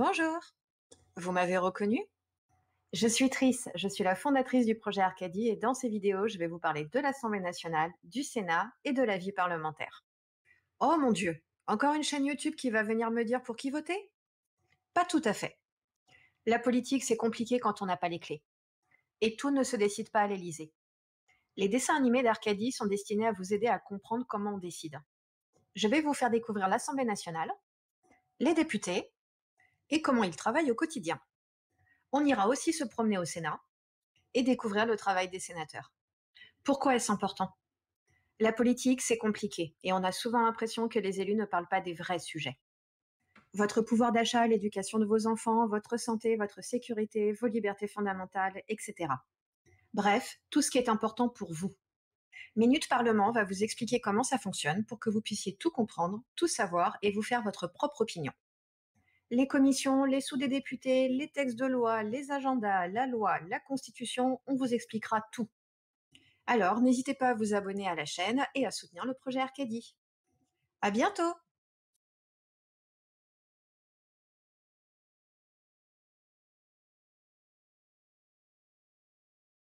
Bonjour. Vous m'avez reconnue Je suis Tris, je suis la fondatrice du projet Arcadie et dans ces vidéos, je vais vous parler de l'Assemblée nationale, du Sénat et de la vie parlementaire. Oh mon Dieu, encore une chaîne YouTube qui va venir me dire pour qui voter Pas tout à fait. La politique, c'est compliqué quand on n'a pas les clés. Et tout ne se décide pas à l'Élysée. Les dessins animés d'Arcadie sont destinés à vous aider à comprendre comment on décide. Je vais vous faire découvrir l'Assemblée nationale, les députés, et comment ils travaillent au quotidien. On ira aussi se promener au Sénat et découvrir le travail des sénateurs. Pourquoi est-ce important La politique, c'est compliqué et on a souvent l'impression que les élus ne parlent pas des vrais sujets. Votre pouvoir d'achat, l'éducation de vos enfants, votre santé, votre sécurité, vos libertés fondamentales, etc. Bref, tout ce qui est important pour vous. Minute Parlement va vous expliquer comment ça fonctionne pour que vous puissiez tout comprendre, tout savoir et vous faire votre propre opinion les commissions, les sous des députés, les textes de loi, les agendas, la loi, la constitution, on vous expliquera tout. Alors n'hésitez pas à vous abonner à la chaîne et à soutenir le projet Arcadie. À bientôt!